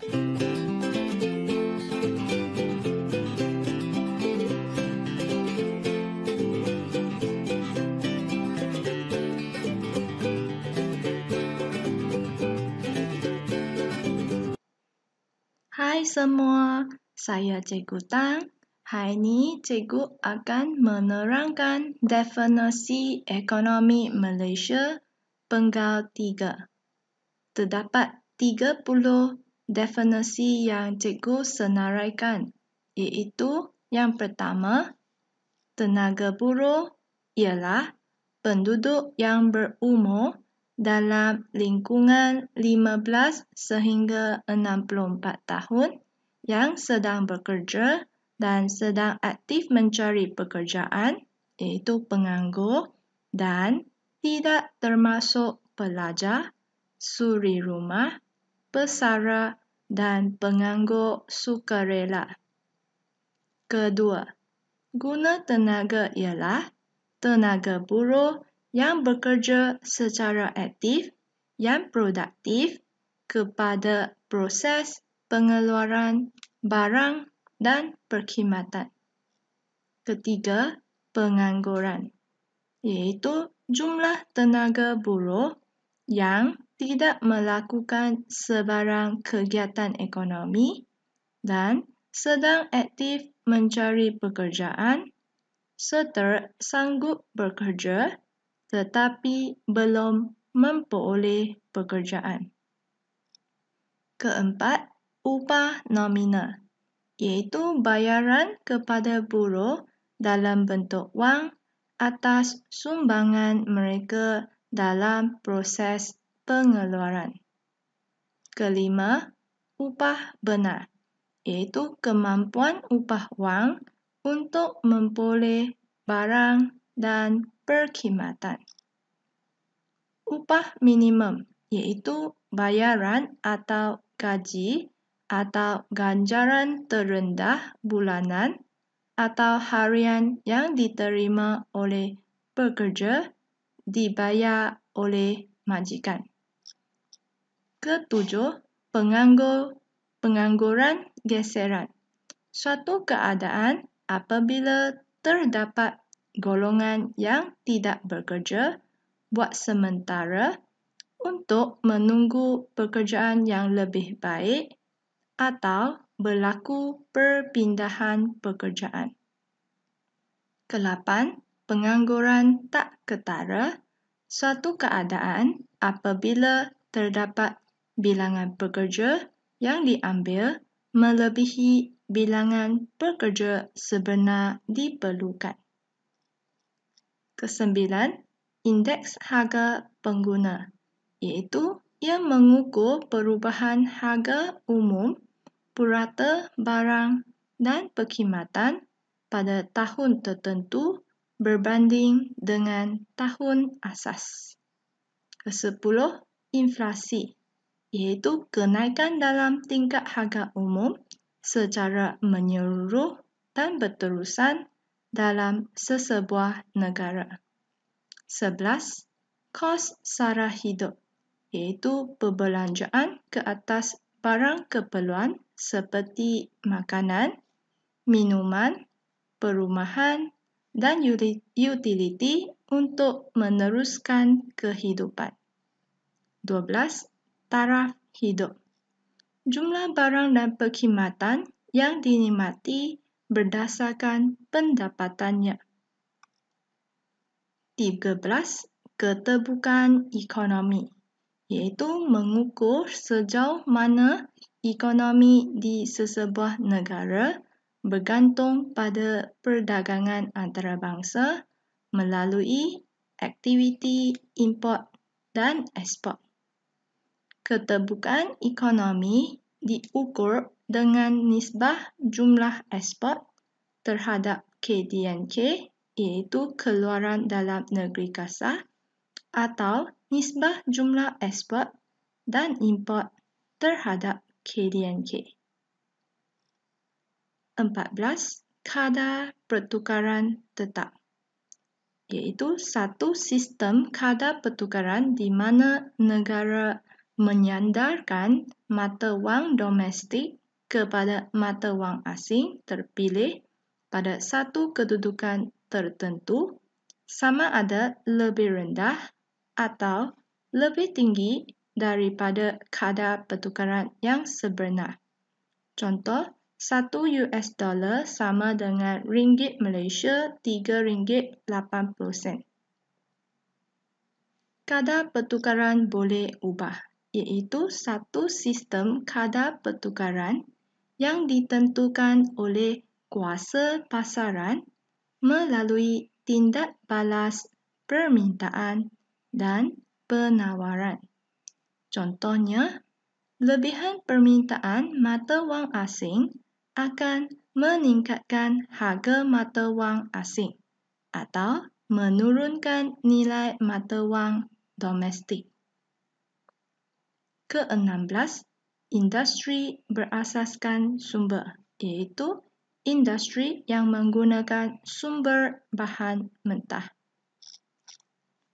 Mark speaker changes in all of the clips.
Speaker 1: Hai semua, saya Cikgu Tang. Hari ini Cikgu akan menerangkan definisi ekonomi Malaysia penggal tiga. Terdapat tiga puluh definisi yang cikgu senaraikan iaitu yang pertama, tenaga buruh ialah penduduk yang berumur dalam lingkungan 15 sehingga 64 tahun yang sedang bekerja dan sedang aktif mencari pekerjaan iaitu penganggur dan tidak termasuk pelajar, suri rumah, pesara dan penganggur sukarela. Kedua, guna tenaga ialah tenaga buruh yang bekerja secara aktif yang produktif kepada proses pengeluaran barang dan perkhidmatan. Ketiga, pengangguran iaitu jumlah tenaga buruh yang tidak melakukan sebarang kegiatan ekonomi dan sedang aktif mencari pekerjaan seter sanggup bekerja tetapi belum memperoleh pekerjaan. Keempat, upah nominal iaitu bayaran kepada buruh dalam bentuk wang atas sumbangan mereka dalam proses pengeluaran. Kelima, upah benar, iaitu kemampuan upah wang untuk memboleh barang dan perkhidmatan. Upah minimum, iaitu bayaran atau gaji atau ganjaran terendah bulanan atau harian yang diterima oleh pekerja dibayar oleh majikan. Ketujuh, penganggur, pengangguran geseran. Suatu keadaan apabila terdapat golongan yang tidak bekerja buat sementara untuk menunggu pekerjaan yang lebih baik atau berlaku perpindahan pekerjaan. Kelapan, pengangguran tak ketara. Suatu keadaan apabila terdapat bilangan pekerja yang diambil melebihi bilangan pekerja sebenar diperlukan. Kesembilan, indeks harga pengguna iaitu ia mengukur perubahan harga umum, purata barang dan perkhidmatan pada tahun tertentu berbanding dengan tahun asas. Kesepuluh, inflasi yaitu kenaikan dalam tingkat harga umum secara menyeluruh dan berterusan dalam sesebuah negara. 11. Kos sara hidup iaitu perbelanjaan ke atas barang keperluan seperti makanan, minuman, perumahan dan utiliti untuk meneruskan kehidupan taraf hidup. Jumlah barang dan perkhidmatan yang dinikmati berdasarkan pendapatannya. 13. Keterbukaan ekonomi iaitu mengukur sejauh mana ekonomi di sesebuah negara bergantung pada perdagangan antarabangsa melalui aktiviti import dan ekspor. Ketebukan ekonomi diukur dengan nisbah jumlah ekspor terhadap KDNK iaitu keluaran dalam negeri kasar atau nisbah jumlah ekspor dan import terhadap KDNK. 14. Kadar pertukaran tetap iaitu satu sistem kadar pertukaran di mana negara menyandarkan mata wang domestik kepada mata wang asing terpilih pada satu kedudukan tertentu sama ada lebih rendah atau lebih tinggi daripada kadar pertukaran yang sebenar. Contoh, 1 US dollar sama dengan ringgit Malaysia 3 ringgit 80 sen. Kadar pertukaran boleh ubah iaitu satu sistem kadar pertukaran yang ditentukan oleh kuasa pasaran melalui tindak balas permintaan dan penawaran. Contohnya, lebihan permintaan mata wang asing akan meningkatkan harga mata wang asing atau menurunkan nilai mata wang domestik ke-16 industri berasaskan sumber iaitu industri yang menggunakan sumber bahan mentah.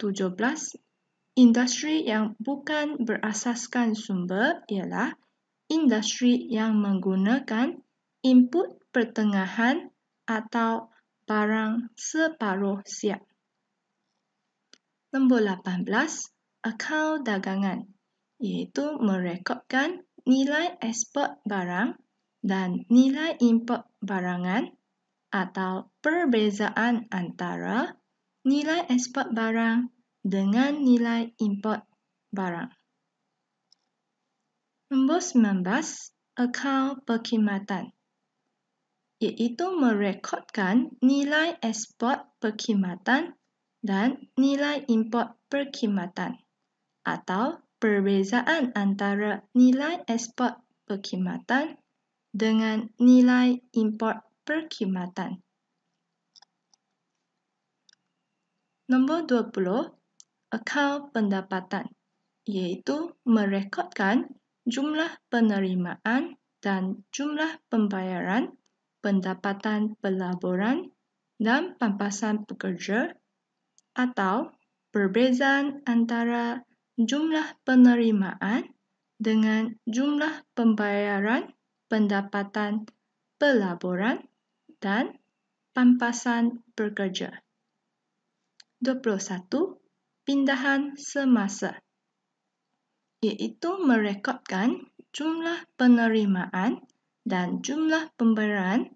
Speaker 1: 17 industri yang bukan berasaskan sumber ialah industri yang menggunakan input pertengahan atau barang separuh siap. Nombor 18 akaun dagangan iaitu merekodkan nilai ekspor barang dan nilai import barangan atau perbezaan antara nilai ekspor barang dengan nilai import barang. Nombor 19, akaun perkhidmatan iaitu merekodkan nilai ekspor perkhidmatan dan nilai import perkhidmatan atau perbezaan antara nilai ekspor perkhidmatan dengan nilai import perkhidmatan. Nombor 20, akaun pendapatan iaitu merekodkan jumlah penerimaan dan jumlah pembayaran pendapatan pelaburan dan pampasan pekerja atau perbezaan antara jumlah penerimaan dengan jumlah pembayaran pendapatan pelaburan dan pampasan pekerja. 21. Pindahan semasa iaitu merekodkan jumlah penerimaan dan jumlah pembayaran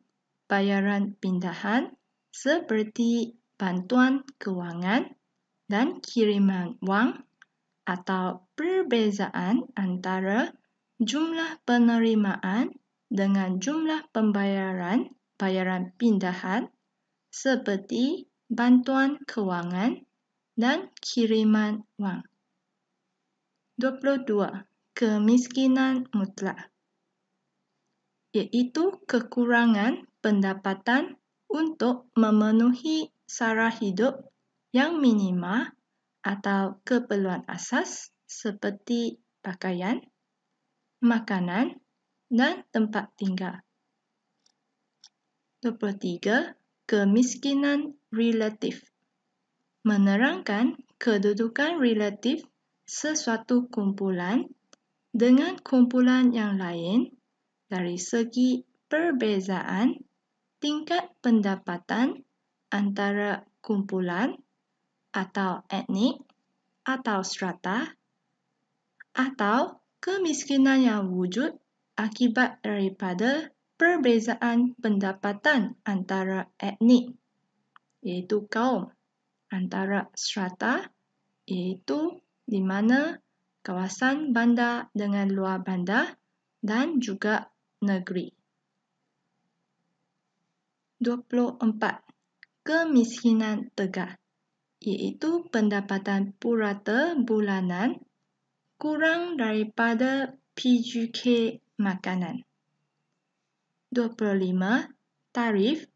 Speaker 1: bayaran pindahan seperti bantuan kewangan dan kiriman wang atau perbezaan antara jumlah penerimaan dengan jumlah pembayaran bayaran pindahan seperti bantuan kewangan dan kiriman wang. 22. Kemiskinan mutlak iaitu kekurangan pendapatan untuk memenuhi sara hidup yang minima atau keperluan asas seperti pakaian, makanan dan tempat tinggal. 23. Kemiskinan relatif Menerangkan kedudukan relatif sesuatu kumpulan dengan kumpulan yang lain dari segi perbezaan tingkat pendapatan antara kumpulan atau etnik atau strata atau kemiskinan yang wujud akibat daripada perbezaan pendapatan antara etnik iaitu kaum antara strata iaitu di mana kawasan bandar dengan luar bandar dan juga negeri. 24. Kemiskinan tegak iaitu pendapatan purata bulanan kurang daripada PGK makanan. 25. Tarif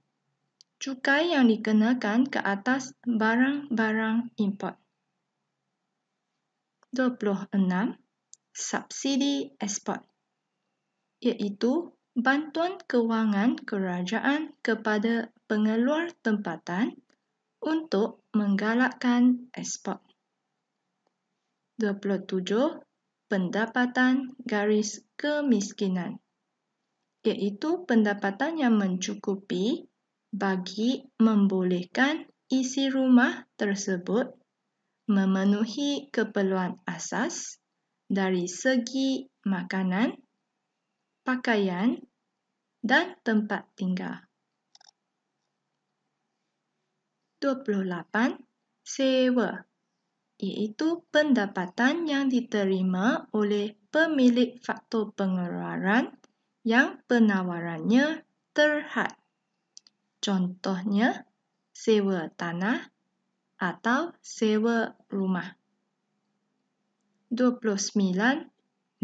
Speaker 1: cukai yang dikenakan ke atas barang-barang import. 26. Subsidi ekspor iaitu bantuan kewangan kerajaan kepada pengeluar tempatan untuk menggalakkan ekspor. 27. Pendapatan garis kemiskinan iaitu pendapatan yang mencukupi bagi membolehkan isi rumah tersebut memenuhi keperluan asas dari segi makanan, pakaian dan tempat tinggal. 28 sewa iaitu pendapatan yang diterima oleh pemilik faktor pengeluaran yang penawarannya terhad. Contohnya, sewa tanah atau sewa rumah. 29.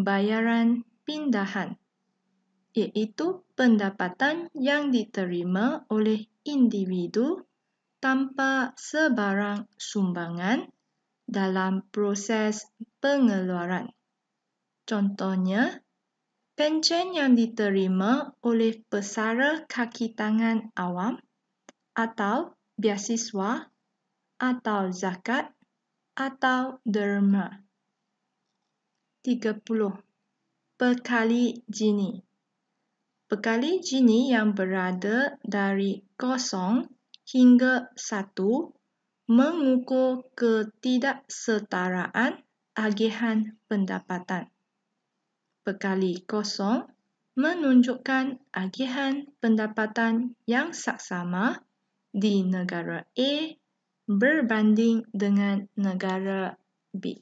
Speaker 1: Bayaran pindahan iaitu pendapatan yang diterima oleh individu tanpa sebarang sumbangan dalam proses pengeluaran. Contohnya, pencen yang diterima oleh pesara kaki tangan awam atau biasiswa atau zakat atau derma. 30. Pekali Gini Pekali Gini yang berada dari kosong hingga satu mengukur ketidaksetaraan agihan pendapatan. Bekali kosong menunjukkan agihan pendapatan yang saksama di negara A berbanding dengan negara B.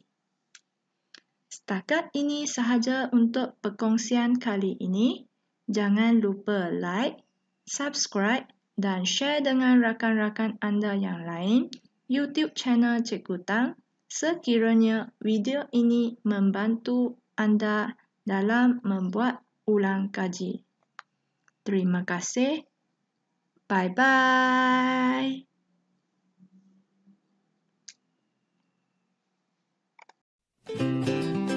Speaker 1: Setakat ini sahaja untuk perkongsian kali ini. Jangan lupa like, subscribe dan share dengan rakan-rakan anda yang lain YouTube channel Cikgu Tang sekiranya video ini membantu anda dalam membuat ulang kaji. Terima kasih. Bye-bye. thank you